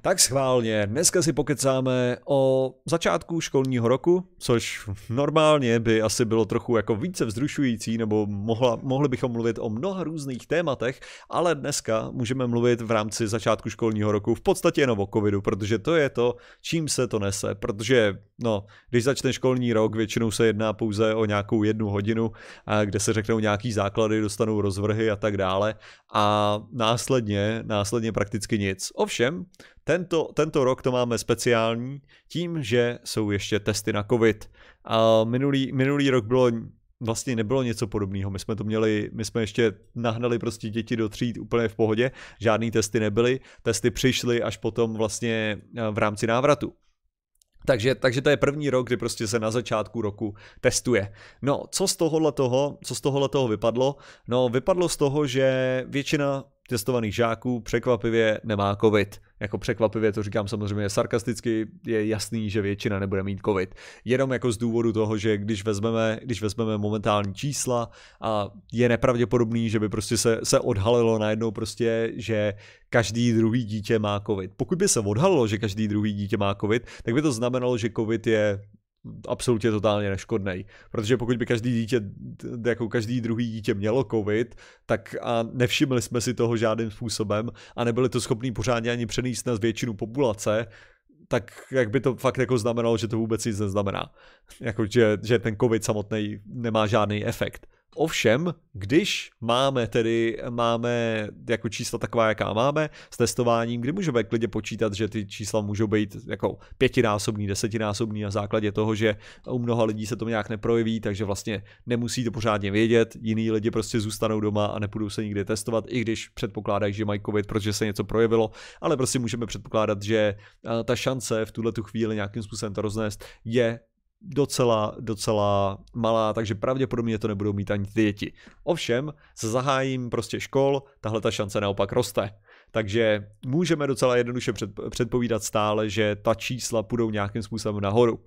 Tak schválně, dneska si pokecáme o začátku školního roku, což normálně by asi bylo trochu jako více vzrušující, nebo mohla, mohli bychom mluvit o mnoha různých tématech, ale dneska můžeme mluvit v rámci začátku školního roku v podstatě jenom o covidu, protože to je to, čím se to nese, protože no, když začne školní rok, většinou se jedná pouze o nějakou jednu hodinu, kde se řeknou nějaký základy, dostanou rozvrhy a tak dále a následně, následně prakticky nic. Ovšem, tento, tento rok to máme speciální tím, že jsou ještě testy na COVID. A minulý, minulý rok bylo vlastně nebylo něco podobného. My jsme to měli, my jsme ještě nahnali prostě děti do tříd úplně v pohodě, žádný testy nebyly, testy přišly až potom vlastně e, v rámci návratu. Takže, takže to je první rok, kdy prostě se na začátku roku testuje. No, co z tohohle toho, co z tohohle toho vypadlo? No, vypadlo z toho, že většina testovaných žáků překvapivě nemá covid. Jako překvapivě to říkám samozřejmě sarkasticky, je jasný, že většina nebude mít covid. Jenom jako z důvodu toho, že když vezmeme, když vezmeme momentální čísla a je nepravděpodobný, že by prostě se, se odhalilo najednou prostě, že každý druhý dítě má covid. Pokud by se odhalilo, že každý druhý dítě má covid, tak by to znamenalo, že covid je absolutně totálně neškodný. Protože pokud by každý dítě, jako každý druhý dítě mělo covid, tak a nevšimli jsme si toho žádným způsobem a nebyli to schopní pořádně ani přenést na většinu populace, tak jak by to fakt jako znamenalo, že to vůbec nic neznamená. Jako, že, že ten covid samotný nemá žádný efekt. Ovšem, když máme tedy, máme jako čísla taková, jaká máme, s testováním, kdy můžeme klidně počítat, že ty čísla můžou být jako pětinásobný, desetinásobný na základě toho, že u mnoha lidí se to nějak neprojeví, takže vlastně nemusí to pořádně vědět, jiní lidi prostě zůstanou doma a nebudou se nikdy testovat, i když předpokládají, že mají covid, protože se něco projevilo, ale prostě můžeme předpokládat, že eh, ta šance v tuhle tu chvíli nějakým způsobem to roznést je docela, docela malá, takže pravděpodobně to nebudou mít ani ty děti. Ovšem, se zahájím prostě škol, tahle ta šance naopak roste. Takže můžeme docela jednoduše předpovídat stále, že ta čísla půjdou nějakým způsobem nahoru.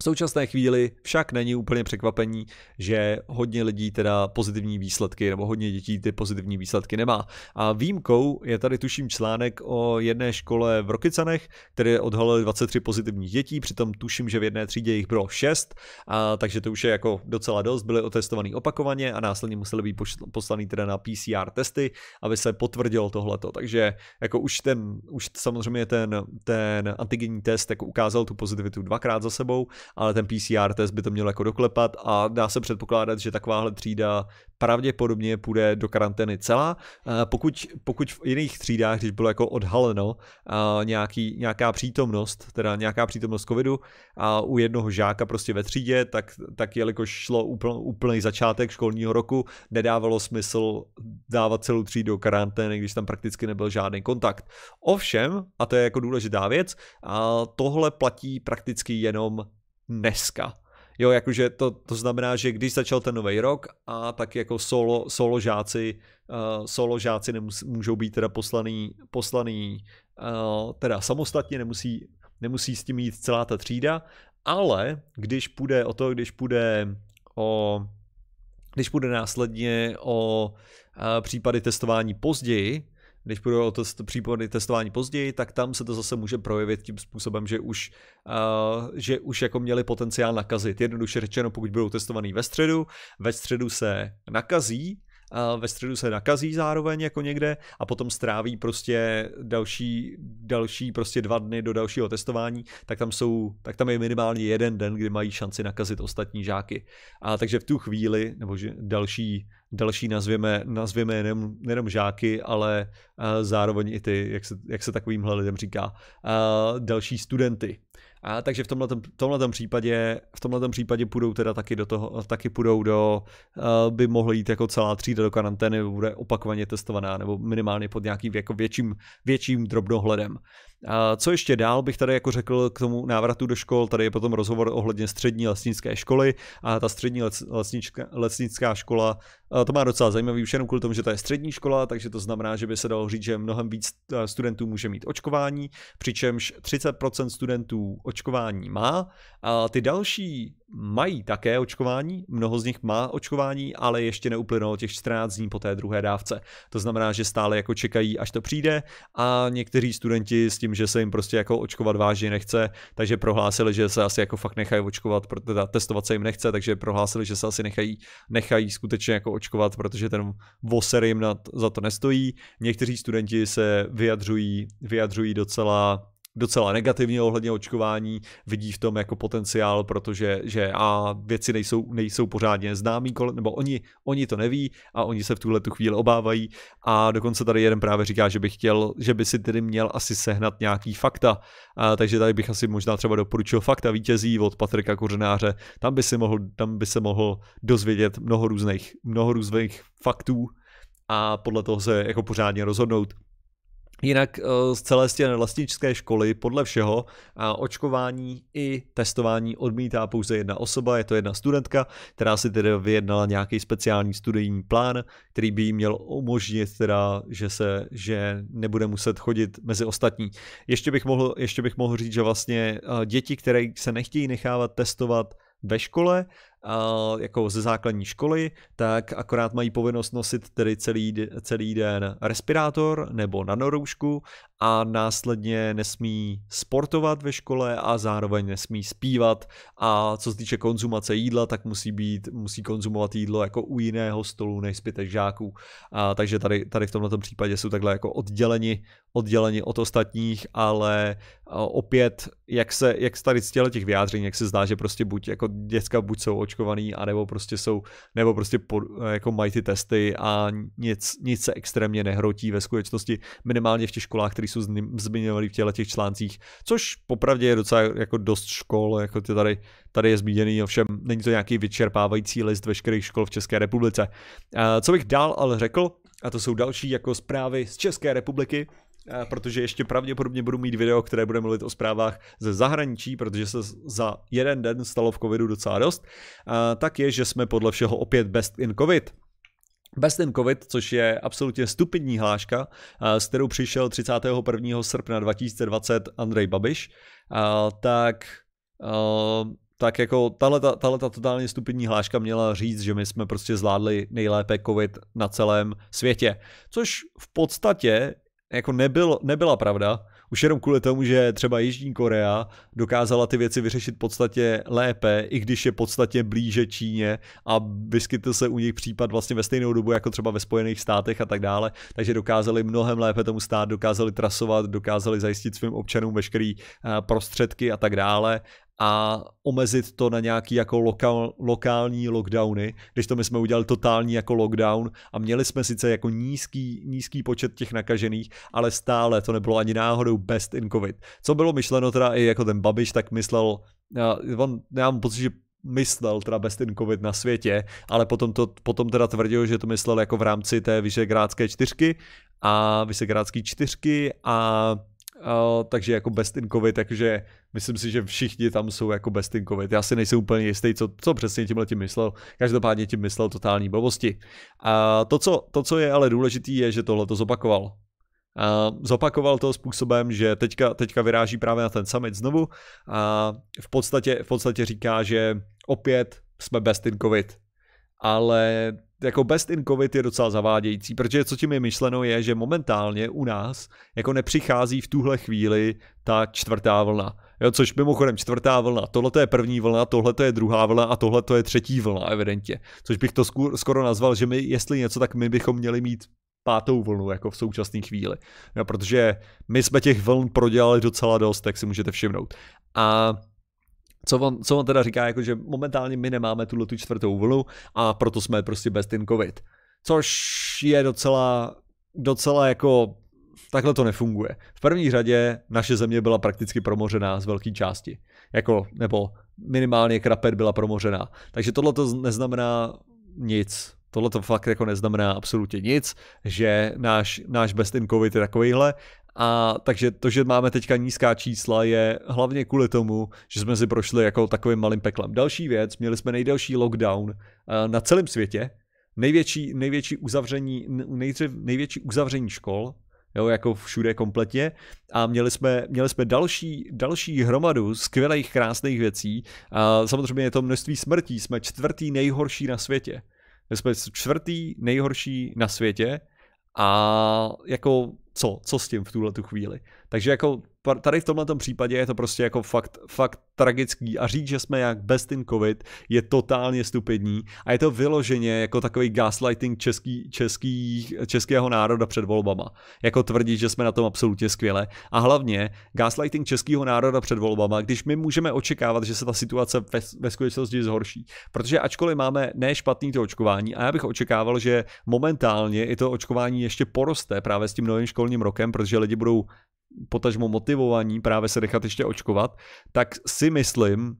V současné chvíli však není úplně překvapení, že hodně lidí teda pozitivní výsledky nebo hodně dětí ty pozitivní výsledky nemá. A výjimkou je tady tuším článek o jedné škole v Rokycanech, které odhalili 23 pozitivních dětí, přitom tuším, že v jedné třídě jich bylo 6, a, takže to už je jako docela dost, byly otestovaný opakovaně a následně museli být poslaný teda na PCR testy, aby se potvrdilo tohleto. Takže jako už ten, už samozřejmě ten, ten antigenní test jako ukázal tu pozitivitu dvakrát za sebou, ale ten PCR test by to měl jako doklepat a dá se předpokládat, že takováhle třída pravděpodobně půjde do karantény celá. Eh, pokud, pokud v jiných třídách, když bylo jako odhaleno eh, nějaký, nějaká přítomnost, teda nějaká přítomnost covidu a u jednoho žáka prostě ve třídě, tak, tak jelikož šlo úpl, úplný začátek školního roku, nedávalo smysl dávat celou třídu do karantény, když tam prakticky nebyl žádný kontakt. Ovšem, a to je jako důležitá věc, a tohle platí prakticky jenom Hmm. dneska. Jo, jakože to, to znamená, že když začal ten nový rok a tak jako solo, solo žáci, uh, solo žáci nemus, můžou být teda poslaný, poslaný uh, teda samostatně, nemusí, nemusí s tím jít celá ta třída, ale když půjde o to, když půjde o když bude následně o eh, případy testování později, když budou o test, případy testování později, tak tam se to zase může projevit tím způsobem, že už, uh, že už jako měli potenciál nakazit. Jednoduše řečeno, pokud budou testovaný ve středu, ve středu se nakazí, ve středu se nakazí zároveň jako někde a potom stráví prostě další, další prostě dva dny do dalšího testování, tak tam jsou, tak tam je minimálně jeden den, kdy mají šanci nakazit ostatní žáky. A takže v tu chvíli, nebo že další, další nazvěme, nazvěme jenom, jenom žáky, ale zároveň i ty, jak se, jak se takovýmhle lidem říká, další studenty. A takže v tomhle tomhletom případě, v tomhletom případě půjdou teda taky do toho, taky půjdou do, eh, by mohlo jít jako celá třída do karantény, bude opakovaně testovaná, nebo minimálně pod nějakým jako větším, větším drobnohledem. A co ještě dál bych tady jako řekl k tomu návratu do škol, tady je potom rozhovor ohledně střední lesnické školy a ta střední lesnická škola Eh, to má docela zajímavý už jenom kvůli tomu, že to je střední škola, takže to znamená, že by se dalo říct, že mnohem víc eh, studentů může mít očkování, přičemž 30% studentů očkování má. A ty další mají také očkování, mnoho z nich má očkování, ale ještě neuplynulo těch 14 dní po té druhé dávce. To znamená, že stále jako čekají, až to přijde a někteří studenti s tím, že se jim prostě jako očkovat vážně nechce, takže prohlásili, že se asi jako fakt nechají očkovat, teda testovat se jim nechce, takže prohlásili, že se asi nechají, nechají skutečně jako očkovat, protože ten voser jim na, za to nestojí. Někteří studenti se vyjadřují, vyjadřují docela docela negativně ohledně očkování, vidí v tom jako potenciál, protože že a věci nejsou, nejsou pořádně známí, nebo oni, oni to neví a oni se v tuhle tu chvíli obávají a dokonce tady jeden právě říká, že by chtěl, že by si tedy měl asi sehnat nějaký fakta, a, takže tady bych asi možná třeba doporučil fakta vítězí od Patrika Kořenáře, tam by, si mohl, tam by se mohl dozvědět mnoho různých, mnoho různých faktů, a podle toho se jako pořádně rozhodnout. Jinak eh, z celé stěny vlastnické školy podle všeho a eh, očkování i testování odmítá pouze jedna osoba, je to jedna studentka, která si tedy vyjednala nějaký speciální studijní plán, který by jí měl umožnit teda, že se, že nebude muset chodit mezi ostatní. Ještě bych mohl, ještě bych mohl říct, že vlastně eh, děti, které se nechtějí nechávat testovat ve škole, jako ze základní školy, tak akorát mají povinnost nosit tedy celý, celý den respirátor nebo nanoroušku a následně nesmí sportovat ve škole a zároveň nesmí zpívat a co se týče konzumace jídla, tak musí být, musí konzumovat jídlo jako u jiného stolu než zbytek žáků. A, takže tady, tady v tomto případě jsou takhle jako odděleni, odděleni od ostatních, ale opět, jak se, jak tady z těch vyjádření, jak se zdá, že prostě buď jako děcka buď jsou oč očkovaný, anebo prostě jsou, nebo prostě po, eh, jako mají ty testy a nic, nic se extrémně nehrotí ve skutečnosti, minimálně v těch školách, které jsou zmiňovaly v těchto těch článcích, což popravdě je docela jako dost škol, jako ty tady, tady je zmíněný, ovšem není to nějaký vyčerpávající list veškerých škol v České republice. Eh, co bych dál ale řekl, a to jsou další jako zprávy z České republiky, Eh, protože ještě pravděpodobně budu mít video, které bude mluvit o zprávách ze zahraničí, protože se za jeden den stalo v covidu docela dost, eh, tak je, že jsme podle všeho opět best in covid. Best in COVID, což je absolutně stupidní hláška, eh, s kterou přišel 31. srpna 2020 Andrej Babiš, tak tak jako tahle ta totálně stupidní hláška měla říct, že my jsme prostě zvládli nejlépe covid na celém světě. Což v podstatě jako nebyl, nebyla pravda. Už jenom kvůli tomu, že třeba Jižní Korea dokázala ty věci vyřešit podstatě lépe, i když je podstatě blíže Číně a vyskytl se u nich případ vlastně ve stejnou dobu jako třeba ve Spojených státech a tak dále. Takže dokázali mnohem lépe tomu stát, dokázali trasovat, dokázali zajistit svým občanům veškeré eh, prostředky a tak dále a omezit to na nějaký jako lokal, lokální lockdowny, když to my jsme udělali totální jako lockdown a měli jsme sice jako nízký, nízký počet těch nakažených, ale stále to nebylo ani náhodou best in covid. Co bylo myšleno teda i jako ten Babiš, tak myslel, on, já mám pocit, že myslel teda best in covid na světě, ale potom, to, potom teda tvrdil, že to myslel jako v rámci té Vyšegrádské čtyřky a Vyšegrádské čtyřky a Eh, takže jako best in covid, takže myslím si, že všichni tam jsou jako best in covid. Já si nejsem úplně jistý, co, co přesně tímhle tím myslel. Každopádně tím myslel totální blbosti. A eh, to, co, to, co je ale důležitý, je, že tohle to zopakoval. A eh, zopakoval to způsobem, že teďka, teďka vyráží právě na ten summit znovu a v podstatě, v podstatě říká, že opět jsme best in covid ale jako best in covid je docela zavádějící, protože co tím je myšleno je, že momentálně u nás jako nepřichází v tuhle chvíli ta čtvrtá vlna. Jo, což mimochodem čtvrtá vlna, tohle je první vlna, tohle je druhá vlna a tohle je třetí vlna evidentně. Což bych to skoro nazval, že my, jestli něco, tak my bychom měli mít pátou vlnu jako v současné chvíli. Jo, protože my jsme těch vln prodělali docela dost, tak si můžete všimnout. A co on, co on teda říká, jako že momentálně my nemáme tuhle tu čtvrtou vlnu a proto jsme prostě bez in covid. Což je docela, docela jako, takhle to nefunguje. V první řadě naše země byla prakticky promořená z velké části. Jako, nebo minimálně krapet byla promořená. Takže tohle to neznamená nic Tohle to fakt jako neznamená absolutně nic, že náš, náš best in covid je takovýhle, a takže to, že máme teďka nízká čísla, je hlavně kvůli tomu, že jsme si prošli jako takovým malým peklem. Další věc, měli jsme nejdelší lockdown eh, na celém světě, největší, největší, uzavření, nejdřív, největší uzavření škol, jo, jako všude kompletně. A měli jsme, měli jsme další, další hromadu skvělých, krásných věcí. A samozřejmě je to množství smrtí, jsme čtvrtý nejhorší na světě respektive čtvrtý nejhorší na světě a jako co, co s tím v tuhle tu chvíli. Takže jako tady v tomhle případě je to prostě jako fakt, fakt tragický a říct, že jsme jak best in covid je totálně stupidní a je to vyloženě jako takový gaslighting český, český, českého národa před volbama. Jako tvrdit, že jsme na tom absolutně skvěle a hlavně gaslighting českého národa před volbama, když my můžeme očekávat, že se ta situace ve, ve skutečnosti zhorší. Protože ačkoliv máme ne špatný to očkování a já bych očekával, že momentálně i to očkování ještě poroste právě s tím novým školním rokem, protože lidi budou potažmo motivovaní právě se nechat ještě očkovat, tak si myslím,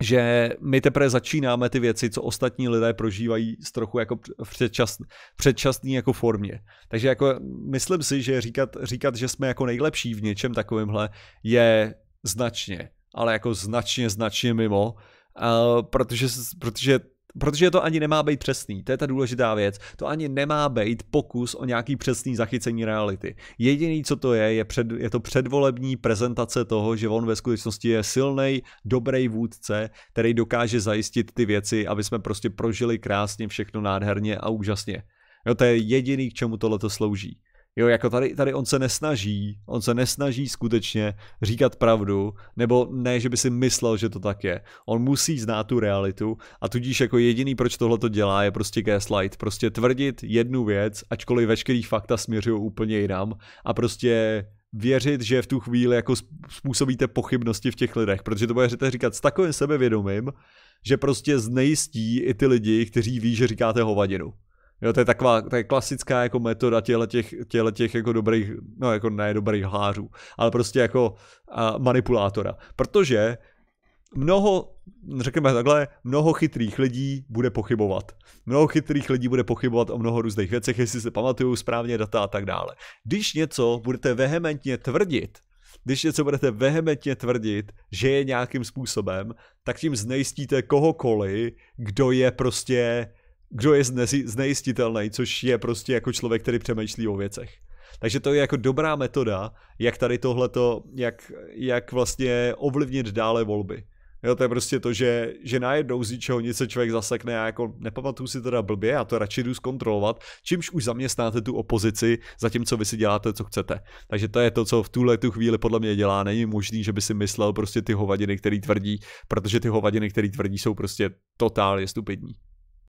že my teprve začínáme ty věci, co ostatní lidé prožívají z trochu jako předčasný, předčasný jako formě. Takže jako myslím si, že říkat, říkat, že jsme jako nejlepší v něčem takovémhle je značně, ale jako značně, značně mimo, uh, protože, protože Protože to ani nemá být přesný, to je ta důležitá věc. To ani nemá být pokus o nějaký přesný zachycení reality. Jediný, co to je, je, před, je to předvolební prezentace toho, že on ve skutečnosti je silný, dobrý vůdce, který dokáže zajistit ty věci, aby jsme prostě prožili krásně všechno nádherně a úžasně. Jo, to je jediný, k čemu tohle slouží. Jo, jako tady, tady on se nesnaží, on se nesnaží skutečně říkat pravdu, nebo ne, že by si myslel, že to tak je. On musí znát tu realitu a tudíž jako jediný, proč tohle to dělá, je prostě gaslight. Prostě tvrdit jednu věc, ačkoliv veškerý fakta směřují úplně jinam a prostě věřit, že v tu chvíli jako způsobíte pochybnosti v těch lidech, protože to budete říkat s takovým sebevědomím, že prostě znejistí i ty lidi, kteří ví, že říkáte hovadinu. Jo, to je taková, to je klasická jako metoda těch, těch jako dobrých, no jako ne dobrých hářů, ale prostě jako a, manipulátora. Protože mnoho, řekněme takhle, mnoho chytrých lidí bude pochybovat. Mnoho chytrých lidí bude pochybovat o mnoho různých věcech, jestli se pamatují správně data a tak dále. Když něco budete vehementně tvrdit, když něco budete vehementně tvrdit, že je nějakým způsobem, tak tím znejistíte kohokoliv, kdo je prostě kdo je znejistitelný, což je prostě jako člověk, který přemýšlí o věcech. Takže to je jako dobrá metoda, jak tady tohleto, jak, jak vlastně ovlivnit dále volby. Jo, to je prostě to, že, že najednou z ničeho nic se člověk zasekne a jako nepamatuju si teda blbě a to radši jdu zkontrolovat, čímž už zaměstnáte tu opozici, co vy si děláte, co chcete. Takže to je to, co v tuhle tu chvíli podle mě dělá. Není možný, že by si myslel prostě ty hovadiny, který tvrdí, protože ty hovadiny, který tvrdí, jsou prostě totálně stupidní.